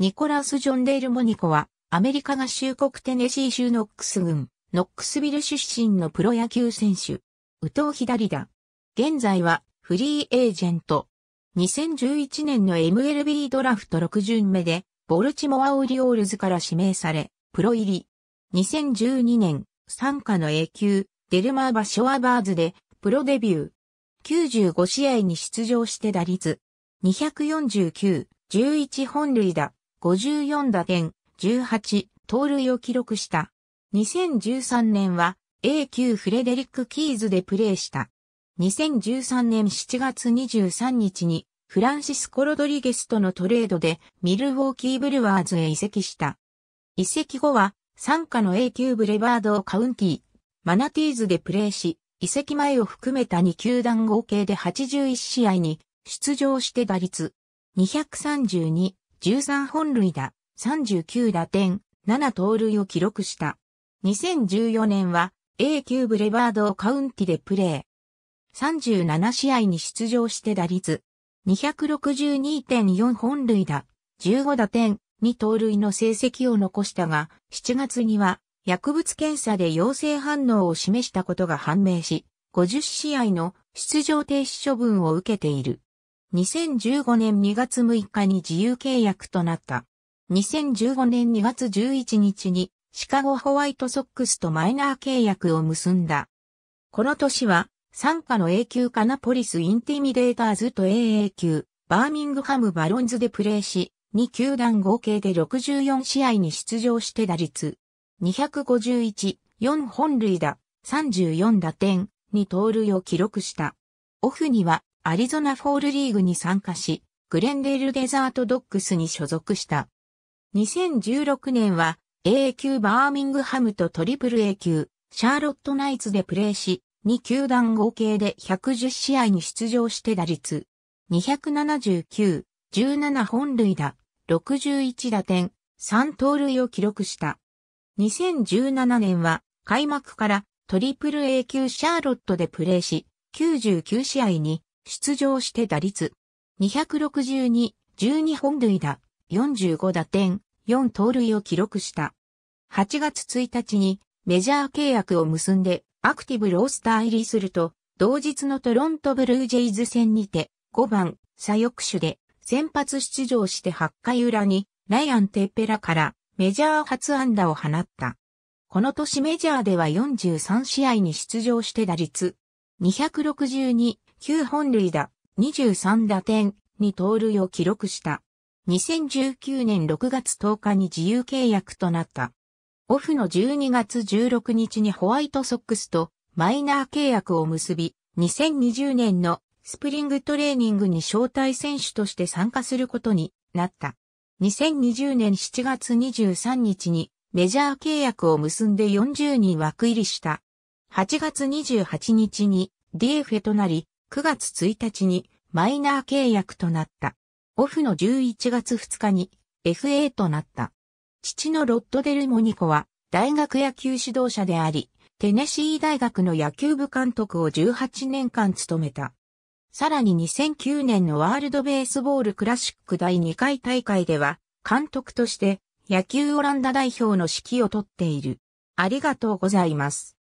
ニコラス・ジョン・レール・モニコは、アメリカ合衆国テネシー州ノックス郡、ノックスビル出身のプロ野球選手。右投左打。現在は、フリーエージェント。2011年の MLB ドラフト6巡目で、ボルチモア・オリオールズから指名され、プロ入り。2012年、参加の A 級、デルマーバ・ショアバーズで、プロデビュー。95試合に出場して打率。249、11本塁打。54打点、18、盗塁を記録した。2013年は A 級フレデリック・キーズでプレーした。2013年7月23日にフランシスコ・ロドリゲスとのトレードでミルウォーキー・ブルワーズへ移籍した。移籍後は参加の A 級ブレバードカウンティー、マナティーズでプレーし、移籍前を含めた2球団合計で81試合に出場して打率232、13本塁打、39打点、7盗塁を記録した。2014年は A 級ブレバードカウンティでプレー。37試合に出場して打率262.4本塁打、15打点、2盗塁の成績を残したが、7月には薬物検査で陽性反応を示したことが判明し、50試合の出場停止処分を受けている。2015年2月6日に自由契約となった。2015年2月11日にシカゴホワイトソックスとマイナー契約を結んだ。この年は、参加の永久カナポリスインティミデーターズと AA 級、バーミングハムバロンズでプレーし、2球団合計で64試合に出場して打率、251、4本塁打、34打点、2盗塁を記録した。オフには、アリゾナフォールリーグに参加し、グレンデールデザートドッグスに所属した。2016年は A 級バーミングハムとトリプル A 級シャーロットナイツでプレーし、2球団合計で110試合に出場して打率279、17本塁打、61打点、3盗塁を記録した。2017年は開幕からトリプル A 級シャーロットでプレーし、99試合に出場して打率262、12本塁打、45打点、4盗塁を記録した。8月1日にメジャー契約を結んでアクティブロースター入りすると、同日のトロントブルージェイズ戦にて5番左翼手で先発出場して8回裏にライアン・テッペラからメジャー初安打を放った。この年メジャーでは43試合に出場して打率262、9本塁打、23打点、に盗塁を記録した。2019年6月10日に自由契約となった。オフの12月16日にホワイトソックスとマイナー契約を結び、2020年のスプリングトレーニングに招待選手として参加することになった。2020年7月23日にメジャー契約を結んで40人枠入りした。8月28日に DF となり、9月1日にマイナー契約となった。オフの11月2日に FA となった。父のロッドデル・モニコは大学野球指導者であり、テネシー大学の野球部監督を18年間務めた。さらに2009年のワールドベースボールクラシック第2回大会では、監督として野球オランダ代表の指揮をとっている。ありがとうございます。